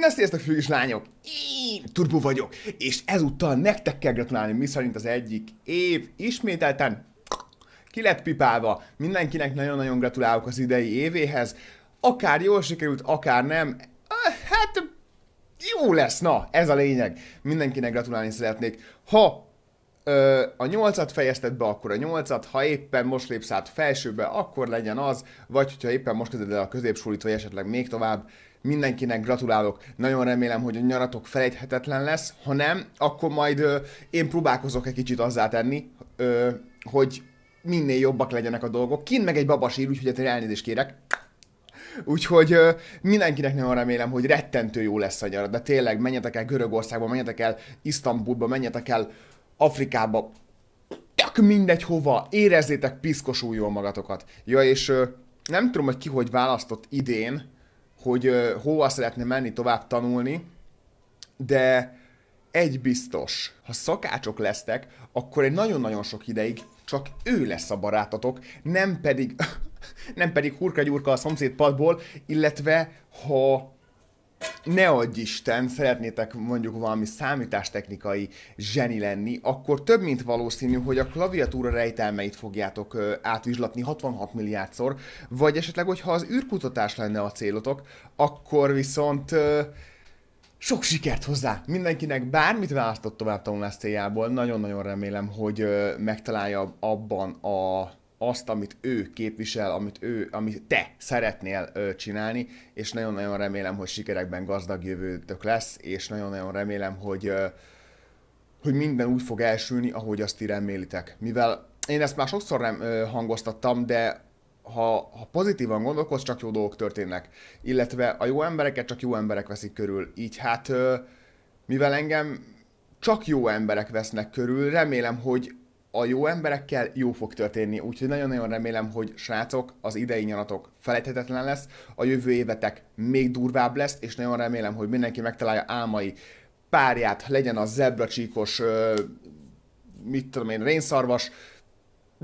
Na sziasztok, fűgis lányok! Én Turbo vagyok, és ezúttal nektek kell gratulálni, miszerint az egyik év ismételten ki lett pipálva. Mindenkinek nagyon-nagyon gratulálok az idei évéhez. Akár jól sikerült, akár nem. Eh, hát, jó lesz, na, ez a lényeg. Mindenkinek gratulálni szeretnék. Ha ö, a nyolcat fejezted be, akkor a nyolcat, ha éppen most lépsz át felsőbe, akkor legyen az, vagy hogyha éppen most kezded el a középsulit, vagy esetleg még tovább, mindenkinek gratulálok, nagyon remélem, hogy a nyaratok felejthetetlen lesz, ha nem, akkor majd ö, én próbálkozok egy kicsit azzá tenni, ö, hogy minél jobbak legyenek a dolgok. Kint meg egy babasír, úgyhogy ettől elnézést kérek. Úgyhogy ö, mindenkinek nagyon remélem, hogy rettentő jó lesz a nyarat, de tényleg menjetek el Görögországba, menjetek el Isztambulba, menjetek el Afrikába, tök mindegy hova, érezzétek piszkosul jól magatokat. Ja, és ö, nem tudom, hogy ki hogy választott idén, hogy ö, hova szeretne menni tovább tanulni, de egy biztos, ha szakácsok lesztek, akkor egy nagyon-nagyon sok ideig csak ő lesz a barátotok, nem pedig, nem pedig hurka-gyurka a szomszéd padból, illetve ha ne adj Isten, szeretnétek mondjuk valami számítástechnikai zseni lenni, akkor több mint valószínű, hogy a klaviatúra rejtelmeit fogjátok átvizslatni 66 milliárdszor, vagy esetleg, hogyha az űrkutatás lenne a célotok, akkor viszont sok sikert hozzá! Mindenkinek bármit választott tovább tanulás céljából, nagyon-nagyon remélem, hogy megtalálja abban a azt, amit ő képvisel, amit ő, amit te szeretnél ö, csinálni, és nagyon-nagyon remélem, hogy sikerekben gazdag jövőtök lesz, és nagyon-nagyon remélem, hogy, ö, hogy minden úgy fog elsülni, ahogy azt ti remélitek. Mivel én ezt már sokszor nem ö, hangoztattam, de ha, ha pozitívan gondolkodsz, csak jó dolgok történnek. Illetve a jó embereket csak jó emberek veszik körül. Így hát, ö, mivel engem csak jó emberek vesznek körül, remélem, hogy a jó emberekkel jó fog történni, úgyhogy nagyon-nagyon remélem, hogy srácok, az idei nyaratok felejthetetlen lesz, a jövő évetek még durvább lesz, és nagyon remélem, hogy mindenki megtalálja álmai párját, legyen az zebracsíkos, mit tudom én, rénszarvas,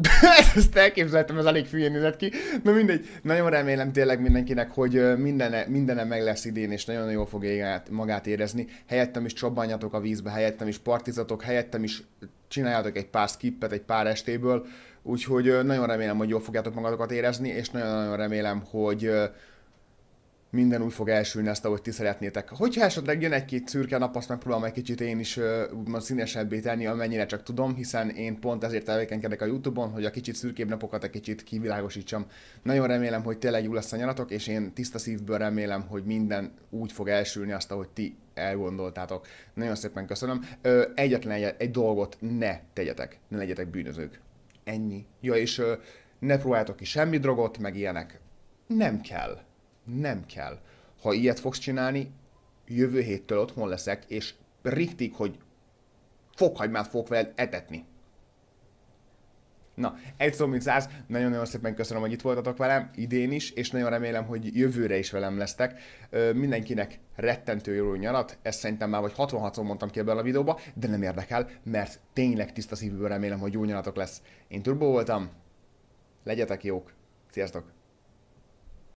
Ezt elképzeltem, ez elég fülyén nézett ki. Na mindegy, nagyon remélem tényleg mindenkinek, hogy mindene, mindene meg lesz idén, és nagyon jól fogja magát érezni. Helyettem is csobbanjatok a vízbe, helyettem is partizatok, helyettem is csináljatok egy pár skippet egy pár estéből, úgyhogy nagyon remélem, hogy jól fogjátok magatokat érezni, és nagyon-nagyon remélem, hogy minden úgy fog elsülni azt, ahogy ti szeretnétek. Hogyha esetleg jön egy-két szürke nap, azt megpróbálom egy kicsit én is úgymond színesebbé tenni, amennyire csak tudom, hiszen én pont ezért tevékenykedek a Youtube-on, hogy a kicsit szürkébb napokat egy kicsit kivilágosítsam. Nagyon remélem, hogy tényleg jó lesz a nyaratok, és én tiszta szívből remélem, hogy minden úgy fog elsülni azt, ahogy ti elgondoltátok. Nagyon szépen köszönöm. Ö, egyetlen egy, egy dolgot ne tegyetek, ne legyetek bűnözők. Ennyi. Ja, és ö, ne próbáljátok ki semmi drogot, meg ilyenek. Nem kell. Nem kell. Ha ilyet fogsz csinálni, jövő héttől otthon leszek, és riktig, hogy fokhagymát fogok veled etetni. Na, egy szó, mint száz, nagyon-nagyon szépen köszönöm, hogy itt voltatok velem, idén is, és nagyon remélem, hogy jövőre is velem lesztek. Ö, mindenkinek rettentő jó nyarat, ezt szerintem már vagy 66-szor mondtam ki ebben a videóba, de nem érdekel, mert tényleg tiszta szívből remélem, hogy jó nyaratok lesz. Én Turbo voltam, legyetek jók, sziasztok!